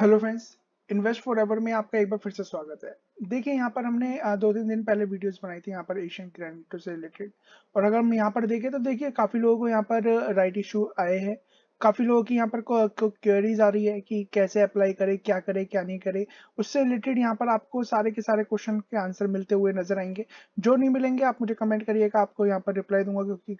hello friends invest for ever में आपका एक बार फिर से स्वागत है देखिए यहाँ पर हमने दो तीन दिन पहले वीडियोस बनाई थी यहाँ पर एशियन क्रेडिट से रिलेटेड और अगर हम यहाँ पर देखें तो देखिए काफ़ी लोगों को यहाँ पर राइट इशू आए हैं काफ़ी लोगों की यहाँ पर क्वेरीज आ रही है कि कैसे अप्लाई करें क्या करें क्या नहीं करें उससे रिलेटेड यहाँ पर आपको सारे के सारे क्वेश्चन के आंसर मिलते हुए नजर आएंगे जो नहीं मिलेंगे आप मुझे कमेंट करिएगा आपको यहाँ पर रिप्लाई दूंगा क्योंकि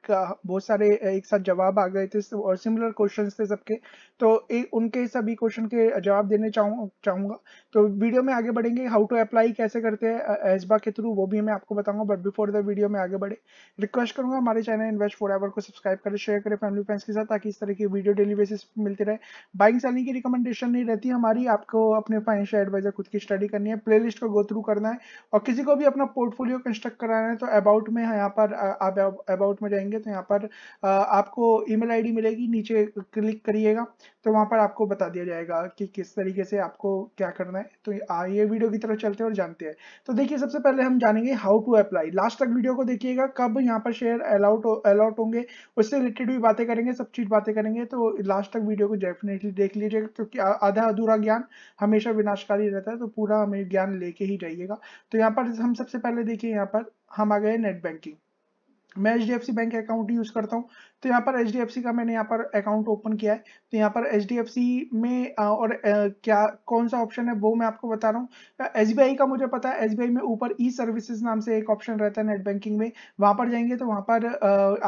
बहुत सारे एक साथ जवाब आ गए थे और सिमिलर क्वेश्चन थे सबके तो ए, उनके सभी क्वेश्चन के जवाब देने चाहूँ चाहूँगा तो वीडियो में आगे बढ़ेंगे हाउ टू अप्लाई कैसे करते हैं एसबा के थ्रू वो भी मैं आपको बताऊंगा बट बिफोर द वीडियो में आगे बढ़े रिक्वेस्ट करूंगा हमारे चैनल इन्वेस्ट फॉर को सब्सक्राइब करें शेयर करें फैमिली फ्रेंड्स के साथ ताकि इस तरह की वीडियो वीडियो डेली बेसिस पे मिलते रहे बाइंग सेलिंग की रिकमेंडेशन नहीं रहती हमारी आपको अपने फाइनेंशियल एडवाइजर खुद की स्टडी करनी है प्लेलिस्ट को गो थ्रू करना है और किसी को भी अपना पोर्टफोलियो कंस्ट्रक्ट कराना है तो अबाउट में यहाँ पर आप अबाउट में जाएंगे तो यहाँ पर आपको ईमेल आईडी मिलेगी नीचे क्लिक करिएगा तो वहाँ पर आपको बता दिया जाएगा कि किस तरीके से आपको क्या करना है तो ये वीडियो की तरफ चलते हैं और जानते हैं तो देखिए सबसे पहले हम जानेंगे हाउ टू अप्लाई लास्ट तक वीडियो को देखिएगा कब यहाँ पर शेयर अलाउट अलाउट होंगे उससे रिलेटेड भी बातें करेंगे सब चीज बातें करेंगे तो तो लास्ट तक वीडियो को डेफिनेटली देख लीजिएगा क्योंकि आधा अधूरा ज्ञान हमेशा विनाशकारी रहता है तो पूरा हमें ज्ञान लेके ही जाइएगा तो यहाँ पर हम सबसे पहले देखिए यहाँ पर हम आ गए नेट बैंकिंग मैं एच बैंक अकाउंट यूज करता हूँ तो यहाँ पर एच डी एफ सी का मैंने यहाँ पर अकाउंट ओपन किया है तो यहाँ पर एच डी एफ सी में और क्या कौन सा ऑप्शन है वो मैं आपको बता रहा हूँ एस बी आई का मुझे पता है एस बी आई में ऊपर ई सर्विसेज नाम से एक ऑप्शन रहता है नेट बैंकिंग में वहाँ पर जाएंगे तो वहाँ पर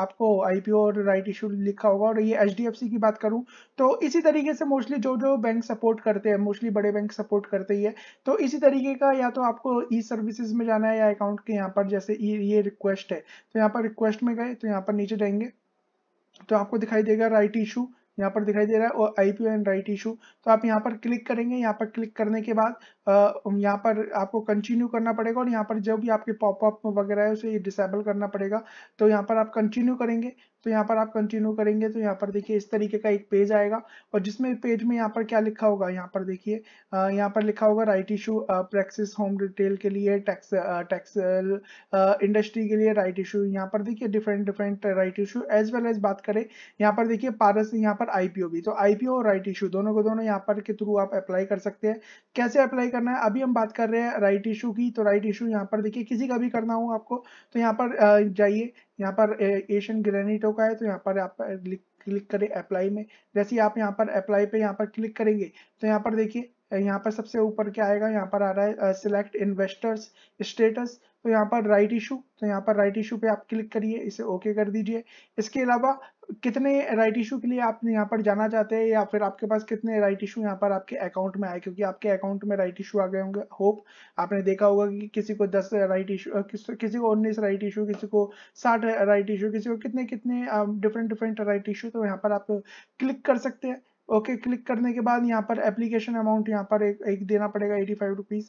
आपको आई पी ओ और राइट इशू लिखा होगा और ये एच डी एफ सी की बात करूँ तो इसी तरीके से मोस्टली जो जो बैंक सपोर्ट करते हैं मोस्टली बड़े बैंक सपोर्ट करते ही है तो इसी तरीके का या तो आपको ई सर्विसेज में जाना है या अकाउंट के यहाँ पर जैसे ये रिक्वेस्ट है तो यहाँ पर रिक्वेस्ट में गए तो यहाँ पर नीचे जाएंगे तो आपको दिखाई देगा राइट इशू यहाँ पर दिखाई दे रहा है और आईपीओ एंड राइट इशू तो आप यहाँ पर क्लिक करेंगे यहाँ पर क्लिक करने के बाद यहाँ पर आपको कंटिन्यू करना पड़ेगा और यहाँ पर जो भी आपके पॉपअप वगैरह है उसे डिसेबल करना पड़ेगा तो यहाँ पर आप कंटिन्यू करेंगे तो यहाँ पर आप कंटिन्यू करेंगे तो यहाँ पर देखिए इस तरीके का एक पेज आएगा और जिसमें पेज में यहाँ पर क्या लिखा होगा यहाँ पर देखिए यहाँ पर लिखा होगा right issue praxis home retail के लिए टैक्स टैक्स इंडस्ट्री के लिए राइट इशू यहाँ पर देखिए different different right issue as well as बात करें यहाँ पर देखिए पारस यहाँ पर आईपीओ भी तो आईपीओ और राइट इशू दोनों को दोनों यहाँ पर के थ्रू आप अप्लाई कर सकते हैं कैसे अप्लाई करना है अभी हम बात कर रहे हैं राइट इशू की तो राइट इशू यहाँ पर देखिए किसी का भी करना हो आपको तो यहाँ पर जाइए यहाँ पर एशियन ग्रेनिटो का है तो यहाँ पर आप क्लिक करें अप्लाई में जैसे आप यहाँ पर अप्लाई पे यहाँ पर क्लिक करेंगे तो यहाँ पर देखिए यहाँ पर सबसे ऊपर क्या आएगा यहाँ पर आ रहा है सिलेक्ट इन्वेस्टर्स स्टेटस तो यहाँ पर राइट इशू तो यहाँ पर राइट इशू पे आप क्लिक करिए इसे ओके कर दीजिए इसके अलावा कितने राइट इशू के लिए आप यहाँ पर जाना चाहते हैं या फिर आपके पास कितने राइट इशू यहाँ पर आपके अकाउंट में आए क्योंकि आपके अकाउंट में राइट इशू आ गए होंगे होप आपने देखा होगा कि किसी को दस राइट इशू किसी को उन्नीस राइट इशू किसी को साठ राइट इशू किसी को कितने कितने डिफरेंट डिफरेंट राइट इशू तो यहाँ पर आप क्लिक कर सकते हैं ओके okay, क्लिक करने के बाद यहाँ पर एप्लीकेशन अमाउंट यहाँ पर एक, एक देना पड़ेगा एटी फाइव रुपीज़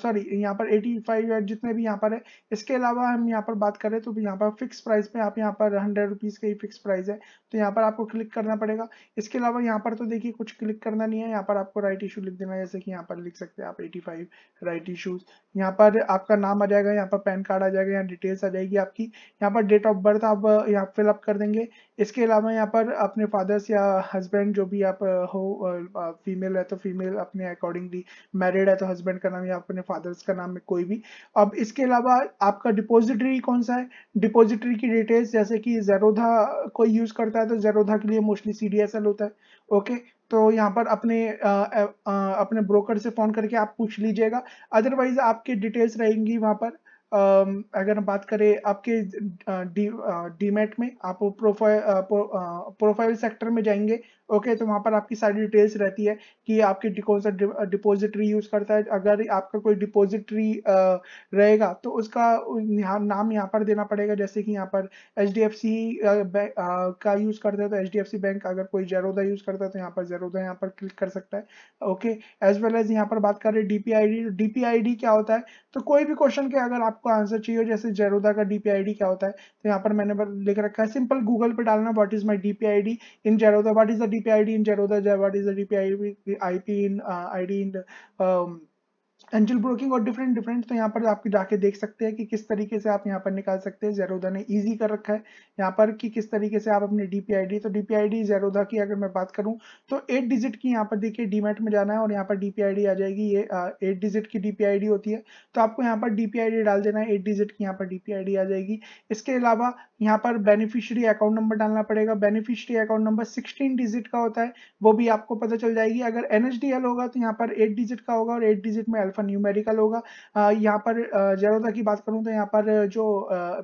सॉरी यहाँ पर एटी फाइव या जितने भी यहाँ पर है इसके अलावा हम यहाँ पर बात करें तो यहाँ पर फिक्स प्राइस पे आप यहाँ पर हंड्रेड रुपीज़ का ही फिक्स प्राइस है तो यहाँ पर आपको क्लिक करना पड़ेगा इसके अलावा यहाँ पर तो देखिए कुछ क्लिक करना नहीं है यहाँ पर आपको राइट इशू लिख देना है जैसे कि यहाँ पर लिख सकते हैं आप एटी फाइव राइट इशूज़ यहाँ पर आपका नाम आ जाएगा यहाँ पर पैन कार्ड आ जाएगा यहाँ डिटेल्स आ जाएगी आपकी यहाँ पर डेट ऑफ बर्थ आप यहाँ फिलअप कर देंगे इसके अलावा यहाँ पर अपने फादर्स या हस्बैंड जो भी आप हो फीमेल है तो फीमेल अपने अकॉर्डिंगली मैरिड है तो हस्बैंड का नाम या अपने फादर्स का नाम है कोई भी अब इसके अलावा आपका डिपोजिटरी कौन सा है डिपोजिटरी की डिटेल्स जैसे कि जेरोधा कोई यूज करता है तो जेरोधा के लिए मोस्टली सी होता है ओके तो यहाँ पर अपने आ, आ, अपने ब्रोकर से फ़ोन करके आप पूछ लीजिएगा अदरवाइज आपके डिटेल्स रहेंगी वहाँ पर अगर हम बात करें आपके डी डीमेट में आप प्रोफाइल प्रोफाइल सेक्टर में जाएंगे ओके तो वहाँ पर आपकी सारी डिटेल्स रहती है कि आपके कौन सा डिपोजिटरी यूज़ करता है अगर आपका कोई डिपोजिटरी रहेगा तो उसका नाम यहाँ पर देना पड़ेगा जैसे कि यहाँ पर एच डी एफ सी का यूज़ करता है तो H D F C bank अगर कोई जेरोदा यूज़ करता है तो यहाँ पर जेरोदा यहाँ पर क्लिक कर सकता है ओके एज वेल एज यहाँ पर बात कर रहे आई डी पी क्या होता है तो कोई भी क्वेश्चन के अगर आप आपको आंसर चाहिए जैसे जेरोदा का डीपीआईडी क्या होता है तो यहाँ पर मैंने लिख रखा है सिंपल गूगल पे डालना what is my DPID in Zerodha what is the DPID in Zerodha what is the DPID IP in ID in Angel Broking और डिफरेंट डिफरेंट तो यहाँ पर आप जाके देख सकते हैं कि किस तरीके से आप यहाँ पर निकाल सकते हैं जेरोदा ने इजी कर रखा है यहाँ पर कि किस तरीके से आप आई डीपीआईडी तो डीपीआईडी जेरोदा की अगर मैं बात करूँ तो एट डिजिट की यहाँ पर देखिए डीमेट में जाना है और यहाँ पर डीपीआईडी आ जाएगी ये एट डिजिट की डीपीआईडी होती है तो आपको यहाँ पर डीपीआईडी डाल देना है एट डिजिट की यहाँ पर डीपीआईडी आ जाएगी इसके अलावा यहाँ पर बेनिफिशियरी अकाउंट नंबर डालना पड़ेगा beneficiary account number sixteen digit का होता है वो भी आपको पता चल जाएगी अगर एन होगा तो यहाँ पर एट डिजिट का होगा और एट डिजिट में अल्फा न्यूमेरिकल होगा यहाँ पर जरूरत की बात करूँ तो यहाँ पर जो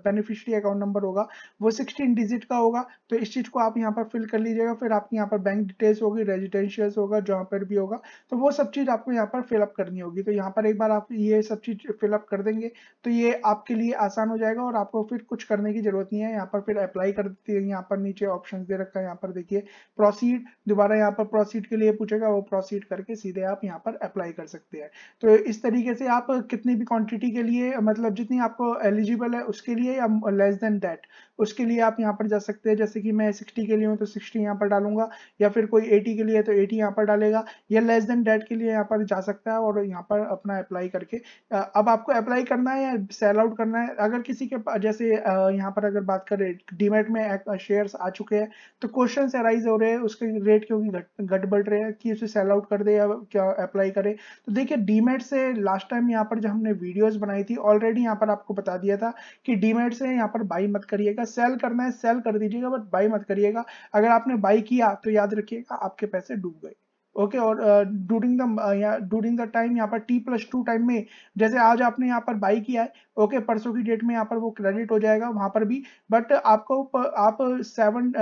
बेनिफिशरी अकाउंट नंबर होगा वो सिक्सटीन डिजिट का होगा तो इस चीज़ को आप यहाँ पर फिल कर लीजिएगा फिर आपकी यहाँ पर बैंक डिटेल्स होगी रेजिडेंशियल्स होगा जहाँ पर भी होगा तो वो सब चीज़ आपको यहाँ पर फिलअप करनी होगी तो यहाँ पर एक बार आप ये सब चीज़ फिलअप कर देंगे तो ये आपके लिए आसान हो जाएगा और आपको फिर कुछ करने की जरूरत नहीं है यहाँ पर फिर अप्लाई कर देती है यहाँ पर नीचे ऑप्शन दे रखा है यहाँ पर देखिए प्रोसीड दोबारा यहाँ पर प्रोसीड के लिए पूछेगा वो प्रोसीड करके सीधे आप यहाँ पर अप्लाई कर सकते हैं तो इस तरीके से आप कितनी भी क्वांटिटी के लिए मतलब जितनी आपको एलिजिबल है उसके लिए या लेस देन दैट उसके लिए आप यहाँ पर जा सकते हैं जैसे कि मैं 60 के लिए हूँ तो 60 यहाँ पर डालूंगा या फिर कोई 80 के लिए है तो 80 यहाँ पर डालेगा या लेस देन डेट के लिए यहाँ पर जा सकता है और यहाँ पर अपना अप्लाई करके अब आपको अप्लाई करना है या सेल आउट करना है अगर किसी के जैसे यहाँ पर अगर बात करें डीमेट में शेयर आ चुके हैं तो क्वेश्चन अराइज हो रहे हैं उसके रेट क्योंकि घट बढ़ रहे हैं कि उसे सेल आउट कर दे या क्या अप्लाई करे तो देखिए डीमेट से लास्ट टाइम यहाँ पर जब हमने वीडियोज बनाई थी ऑलरेडी यहाँ पर आपको बता दिया था कि डीमेट से यहाँ पर बाई मत करिएगा सेल करना है सेल कर दीजिएगा बट बाई मत करिएगा अगर आपने बाई किया तो याद रखिएगा आपके पैसे डूब गए ओके okay, और during the during the time यहाँ पर टी प्लस टू टाइम में जैसे आज आपने यहाँ पर बाई किया है ओके परसों की डेट में यहाँ पर वो क्रेडिट हो जाएगा वहां पर भी बट आपको आप सेवन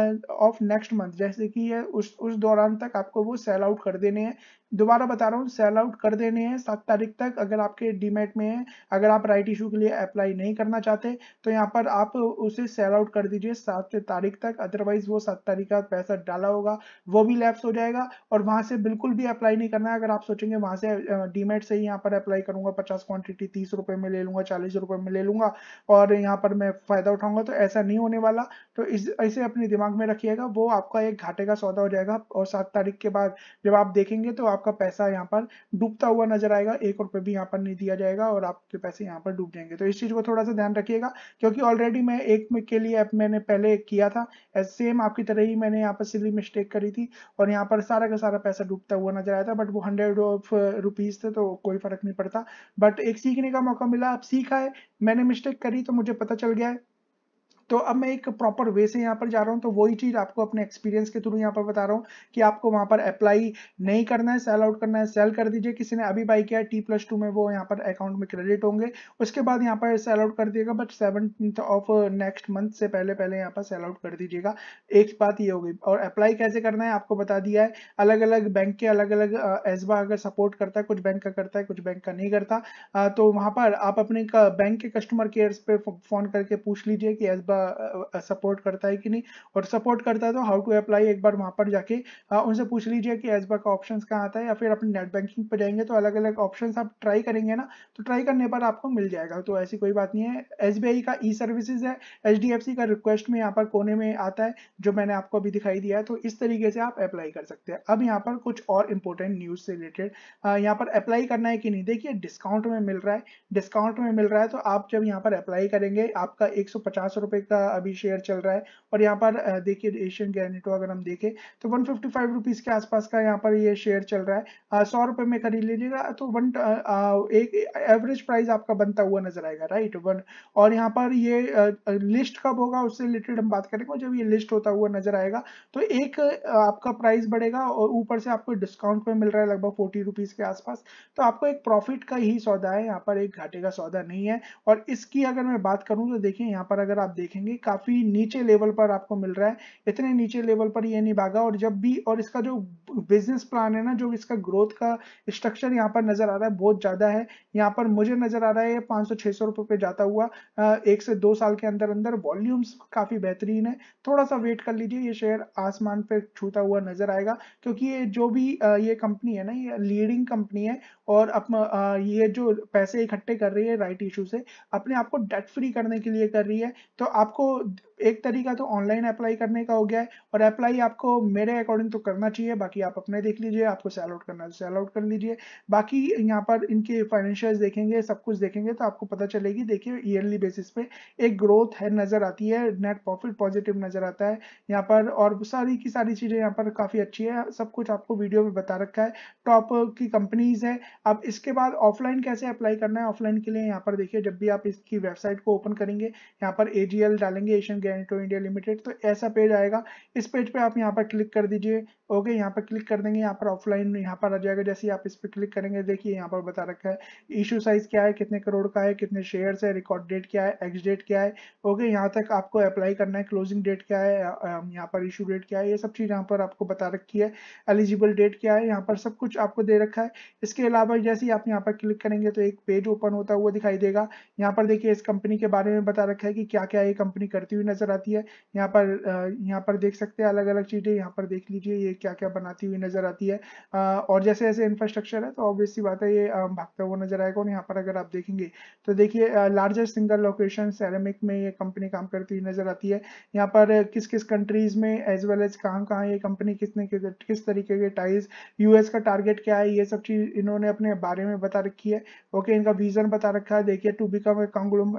ऑफ नेक्स्ट मंथ जैसे कि ये उस उस दौरान तक आपको वो सेल आउट कर देने हैं दोबारा बता रहा हूँ सेल आउट कर देने हैं सात तारीख तक अगर आपके डीमेट में है अगर आप राइट इशू के लिए अप्लाई नहीं करना चाहते तो यहाँ पर आप उसे सेल आउट कर दीजिए सात तारीख तक अदरवाइज वो सात तारीख का पैसा डाला होगा वो भी लैप्स हो जाएगा और वहाँ से बिल्कुल भी अप्लाई नहीं करना है अगर आप सोचेंगे वहाँ से डीमेट uh, से ही यहाँ पर अप्लाई करूंगा पचास क्वान्टिटी तीस रुपये में ले लूंगा चालीस रुपए में ले लूंगा और यहाँ पर मैं फ़ायदा उठाऊंगा तो ऐसा नहीं होने वाला तो इस ऐसे अपने दिमाग में रखिएगा वो आपका एक घाटे का सौदा हो जाएगा और सात तारीख के बाद जब आप देखेंगे तो आपका पैसा यहाँ पर डूबता हुआ नजर आएगा एक रुपये भी यहाँ पर नहीं दिया जाएगा और आपके पैसे यहाँ पर डूब जाएंगे तो इस चीज़ को थोड़ा सा ध्यान रखिएगा क्योंकि ऑलरेडी मैं एक के लिए ऐप मैंने पहले किया था सेम आपकी तरह ही मैंने यहाँ पर सिली मिस्टेक करी थी और यहाँ पर सारा का सारा पैसा डूबता हुआ नजर आया था बट वो हंड्रेड ऑफ रुपीज़ थे तो कोई फर्क नहीं पड़ता बट एक सीखने का मौका मिला आप सीखा है मैंने मिस्टेक करी तो मुझे पता चल गया है तो अब मैं एक प्रॉपर वे से यहाँ पर जा रहा हूँ तो वही चीज़ आपको अपने एक्सपीरियंस के थ्रू यहाँ पर बता रहा हूँ कि आपको वहाँ पर अप्लाई नहीं करना है सेल आउट करना है सेल कर दीजिए किसी ने अभी बाई किया टी प्लस टू में वो यहाँ पर अकाउंट में क्रेडिट होंगे उसके बाद यहाँ पर सेल आउट कर दिएगा but seven of next month से पहले पहले यहाँ पर सेल आउट कर दीजिएगा एक बात ये होगी और अप्लाई कैसे करना है आपको बता दिया है अलग अलग बैंक के अलग अलग एसबा अगर सपोर्ट करता है कुछ बैंक का करता है कुछ बैंक का नहीं करता तो वहां पर आप अपने बैंक के कस्टमर केयर पे फोन करके पूछ लीजिए कि एसबा सपोर्ट करता है कि नहीं और सपोर्ट करता है तो हाउ टू अप्लाई एक बार वहाँ पर जाके हाँ, उनसे पूछ लीजिए कि एस का ऑप्शन कहाँ आता है या फिर अपने नेट बैंकिंग पर जाएंगे तो अलग अलग ऑप्शन आप ट्राई करेंगे ना तो ट्राई करने पर आपको मिल जाएगा तो ऐसी कोई बात नहीं है एस का ई सर्विसेज है एच का रिक्वेस्ट में यहाँ पर कोने में आता है जो मैंने आपको अभी दिखाई दिया है तो इस तरीके से आप अप्लाई कर सकते हैं अब यहाँ पर कुछ और इंपॉर्टेंट न्यूज से रिलेटेड हाँ, यहाँ पर अप्लाई करना है कि नहीं देखिए डिस्काउंट में मिल रहा है डिस्काउंट में मिल रहा है तो आप जब यहाँ पर अप्लाई करेंगे आपका एक सौ का अभी शेयर चल रहा है और यहाँ पर देखिए एशियन गैनेटो अगर हम देखें तो वन फिफ्टी के आसपास का यहाँ पर ये शेयर चल रहा है सौ रुपये में खरीद लीजिएगा तो वन एक एवरेज प्राइस आपका बनता हुआ नजर आएगा राइट वन और यहाँ पर ये लिस्ट कब होगा उससे रिलेटेड हम बात करेंगे जब ये लिस्ट होता हुआ नजर आएगा तो एक आपका प्राइस बढ़ेगा और ऊपर से आपको डिस्काउंट पर मिल रहा है लगभग फोर्टी के आसपास तो आपको एक प्रॉफिट का ही सौदा है यहाँ पर एक घाटे का सौदा नहीं है और इसकी अगर मैं बात करूँ तो देखिए यहाँ पर अगर आप देखें देखेंगे काफी नीचे लेवल पर आपको मिल रहा है इतने नीचे लेवल पर ये नहीं भागा और जब भी और इसका जो बिजनेस प्लान है ना जो इसका ग्रोथ का स्ट्रक्चर यहाँ पर नजर आ रहा है बहुत ज्यादा है यहाँ पर मुझे नजर आ रहा है ये पांच सौ छह पे जाता हुआ एक से दो साल के अंदर अंदर वॉल्यूम्स काफी बेहतरीन है थोड़ा सा वेट कर लीजिए ये शेयर आसमान पे छूता हुआ नजर आएगा क्योंकि ये जो भी ये कंपनी है ना ये लीडिंग कंपनी है और अप, आ, ये जो पैसे इकट्ठे कर रही है राइट इशू से अपने आप को डेट फ्री करने के लिए कर रही है तो आपको एक तरीका तो ऑनलाइन अप्लाई करने का हो गया है और अप्लाई आपको मेरे अकॉर्डिंग तो करना चाहिए बाकी आप अपने देख लीजिए आपको सेल आउट करना है सेल तो आउट कर लीजिए बाकी यहाँ पर इनके फाइनेंशियल देखेंगे सब कुछ देखेंगे तो आपको पता चलेगी देखिए ईयरली बेसिस पे एक ग्रोथ है नज़र आती है नेट प्रॉफिट पॉजिटिव नज़र आता है यहाँ पर और सारी की सारी चीज़ें यहाँ पर काफ़ी अच्छी है सब कुछ आपको वीडियो में बता रखा है टॉप की कंपनीज है अब इसके बाद ऑफलाइन कैसे अप्लाई करना है ऑफलाइन के लिए यहाँ पर देखिए जब भी आप इसकी वेबसाइट को ओपन करेंगे यहाँ पर एजीएल डालेंगे एशियन गैंगटो इंडिया लिमिटेड तो ऐसा पेज आएगा इस पेज पे आप यहाँ पर क्लिक कर दीजिए ओके यहाँ पर क्लिक कर देंगे यहाँ पर ऑफलाइन यहाँ पर आ जाएगा जैसे आप इस पर क्लिक करेंगे देखिए यहाँ पर बता रखा है इशू साइज क्या है कितने करोड़ का है कितने शेयर्स है रिकॉर्ड डेट क्या है एक्स डेट क्या है ओके यहाँ तक आपको अप्लाई करना है क्लोजिंग डेट क्या है यहाँ पर इशू डेट क्या है ये सब चीज़ यहाँ पर आपको बता रखी है एलिजिबल डेट क्या है यहाँ पर सब कुछ आपको दे रखा है इसके अलावा जैसे ही आप यहाँ पर क्लिक करेंगे तो एक पेज ओपन होता हुआ दिखाई देगा यहाँ पर देखिए इस कंपनी के बारे में बता रखा है कि क्या क्या ये कंपनी करती हुई नजर नजर आती है यहाँ पर यहाँ पर देख सकते हैं अलग अलग चीज़ें यहाँ पर देख लीजिए ये क्या क्या बनाती हुई नजर आती है और जैसे जैसे इंफ्रास्ट्रक्चर है तो ऑब्वियसली बात है ये भागता हुआ नजर आएगा और यहाँ पर अगर आप देखेंगे तो देखिए लार्जेस्ट सिंगल लोकेशन सेरेमिक में ये कंपनी काम करती हुई नजर आती है यहाँ पर किस किस कंट्रीज में एज वेल एज कहाँ कहाँ ये कंपनी किसने किस तरीके के टाइल्स यूएस का टारगेट क्या है ये सब चीज इन्होंने अपने बारे में बता रखी है ओके इनका विजन बता रखा है देखिए to become a conglom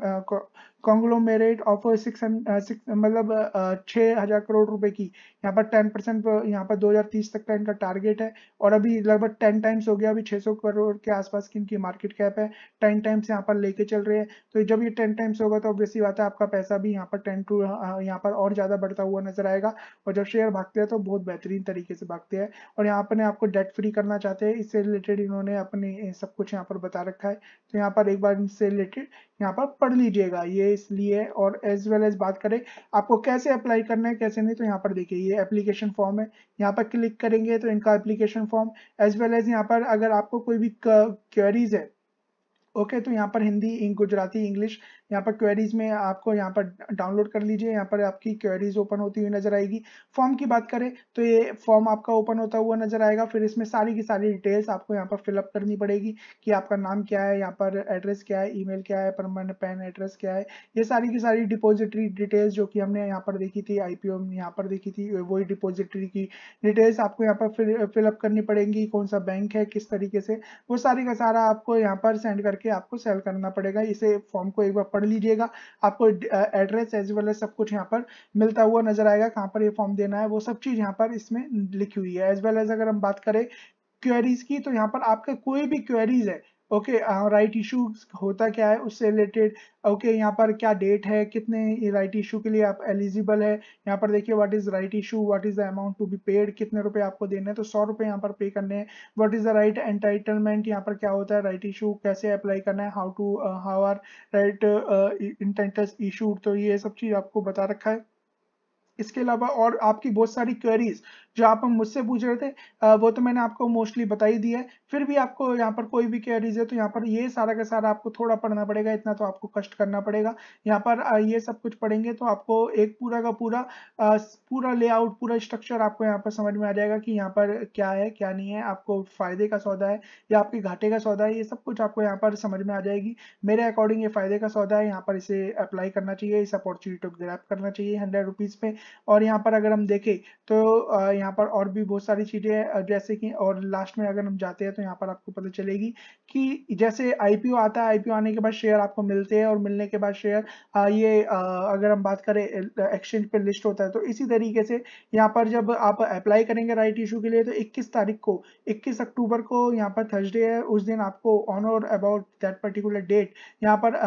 conglomerate of six मतलब uh, uh, छः हज़ार करोड़ रुपए की यहाँ पर टेन परसेंट uh, यहाँ पर 2030 तक का इनका टारगेट है और अभी लगभग टेन टाइम्स हो गया अभी सौ करोड़ के आसपास की इनकी मार्केट कैप है टेन टाइम्स यहाँ पर लेके चल रहे हैं तो जब ये टेन टाइम्स होगा तो ऑब्वियसली बात है आपका पैसा भी यहाँ पर टेन टू यहाँ पर और ज़्यादा बढ़ता हुआ नजर आएगा और जब शेयर भागते हैं तो बहुत बेहतरीन तरीके से भागते हैं और यहाँ पर आपको डेट फ्री करना चाहते हैं इससे रिलेटेड इन्होंने अपने सब कुछ यहाँ पर बता रखा है तो यहाँ पर एक बार इनसे रिलेटेड यहाँ पर पढ़ लीजिएगा ये इसलिए और एज वेल एज बात करें आपको कैसे अप्लाई करना है कैसे नहीं तो यहाँ पर देखिए ये एप्लीकेशन फॉर्म है यहाँ पर क्लिक करेंगे तो इनका application form as well as यहाँ पर अगर आपको कोई भी क्वेरीज है ओके okay, तो यहाँ पर हिंदी गुजराती इंग्लिश यहाँ पर क्वेरीज में आपको यहाँ पर डाउनलोड कर लीजिए यहाँ पर आपकी क्वेरीज ओपन होती हुई नजर आएगी फॉर्म की बात करें तो ये फॉर्म आपका ओपन होता हुआ नजर आएगा फिर इसमें सारी की सारी डिटेल्स आपको यहाँ पर फिलअप करनी पड़ेगी कि आपका नाम क्या है यहाँ पर एड्रेस क्या है ईमेल क्या है परमानेंट पैन एड्रेस क्या है ये सारी की सारी डिपोजिटरी डिटेल्स जो कि हमने यहाँ पर देखी थी आई पी यहाँ पर देखी थी वही डिपोजिटरी की डिटेल्स आपको यहाँ पर फिलअप करनी पड़ेगी कौन सा बैंक है किस तरीके से वो सारी का सारा आपको यहाँ पर सेंड करके आपको सेल करना पड़ेगा इसे फॉर्म को एक बार पढ़ लीजिएगा आपको एड्रेस एज वेल एज सब कुछ यहाँ पर मिलता हुआ नजर आएगा कहाँ पर ये फॉर्म देना है वो सब चीज़ यहाँ पर इसमें लिखी हुई है एज वेल एज अगर हम बात करें क्वेरीज की तो यहाँ पर आपके कोई भी क्वेरीज है ओके राइट इशू होता क्या है उससे रिलेटेड ओके यहाँ पर क्या डेट है कितने राइट इशू के लिए आप एलिजिबल है यहाँ पर देखिए what is right issue what is the amount to be paid कितने रुपए आपको देने हैं तो सौ रुपए यहाँ पर पे करने हैं what is the right entitlement यहाँ पर क्या होता है राइट इशू कैसे अप्लाई करना है how to how are right intents issue तो ये सब चीज आपको बता रखा है इसके अलावा और आपकी बहुत सारी क्वेरीज जो आप मुझसे पूछ रहे थे वो तो मैंने आपको मोस्टली बता ही दिया है फिर भी आपको यहाँ पर कोई भी क्वेरीज है तो यहाँ पर ये सारा का सारा आपको थोड़ा पढ़ना पड़ेगा इतना तो आपको कष्ट करना पड़ेगा यहाँ पर ये सब कुछ पढ़ेंगे तो आपको एक पूरा का पूरा पूरा लेआउट पूरा स्ट्रक्चर आपको यहाँ पर समझ में आ जाएगा कि यहाँ पर क्या है क्या नहीं है आपको फायदे का सौदा है या आपके घाटे का सौदा है ये सब कुछ आपको यहाँ पर समझ में आ जाएगी मेरे अकॉर्डिंग ये फायदे का सौदा है यहाँ पर इसे अप्लाई करना चाहिए इस अपॉर्चुनिटी को ग्रैप करना चाहिए हंड्रेड रुपीज़ पे और यहाँ पर अगर हम देखें तो यहाँ पर और भी बहुत सारी चीज़ें जैसे कि और लास्ट में अगर हम जाते हैं तो यहाँ पर आपको पता चलेगी कि जैसे आईपीओ आता है आईपीओ आने के बाद शेयर आपको मिलते हैं और मिलने के बाद शेयर ये अगर हम बात करें एक्सचेंज पर लिस्ट होता है तो इसी तरीके से यहाँ पर जब आप अप्लाई करेंगे राइट इशू के लिए तो इक्कीस तारीख को इक्कीस अक्टूबर को यहाँ पर थर्सडे है उस दिन आपको ऑन और अबाउट दैट पर्टिकुलर डेट यहाँ पर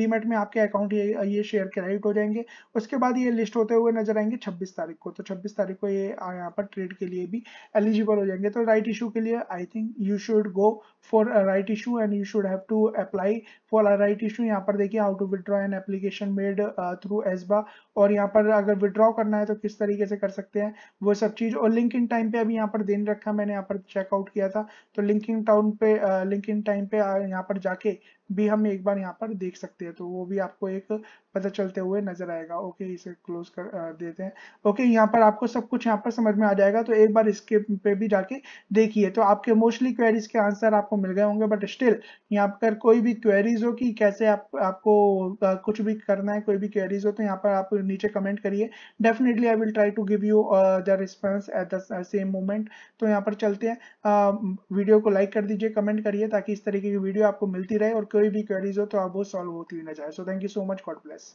डीमेट में आपके अकाउंट ये ये शेयर क्रेडिट हो जाएंगे उसके बाद ये लिस्ट होते हुए नजर आएंगे 26 तारीख को तो 26 तारीख को ये यहाँ पर ट्रेड के लिए भी एलिजिबल हो जाएंगे तो राइट इशू के लिए I think you should go for right issue and you should have to apply for right issue यहाँ पर देखिए how to withdraw an application made through ASBA और यहाँ पर अगर विड्रॉ करना है तो किस तरीके से कर सकते हैं वो सब चीज़ और लिंक इन टाइम पे अभी यहाँ पर दिन रखा मैंने यहाँ पर चेकआउट किया था तो लिंक इन टाउन पे लिंक इन टाइम पे uh, यहाँ पर जाके भी हम एक बार यहाँ पर देख सकते हैं तो वो भी आपको एक पता चलते हुए नजर आएगा ओके इसे क्लोज कर देते हैं ओके यहाँ पर आपको सब कुछ यहाँ पर समझ में आ जाएगा तो एक बार इसके पे भी जाके देखिए तो आपके मोस्टली क्वेरीज के आंसर आपको मिल गए होंगे बट स्टिल यहाँ पर कोई भी क्वेरीज हो कि कैसे आप आपको कुछ भी करना है कोई भी क्वेरीज हो तो यहाँ पर आप नीचे कमेंट करिए definitely I will try to give you the response at the same moment तो यहाँ पर चलते हैं वीडियो को लाइक कर दीजिए कमेंट करिए ताकि इस तरीके की वीडियो आपको मिलती रहे और कोई भी क्वेरीज हो तो आप वो सॉल्व होती हुई ना जाए so thank you so much God bless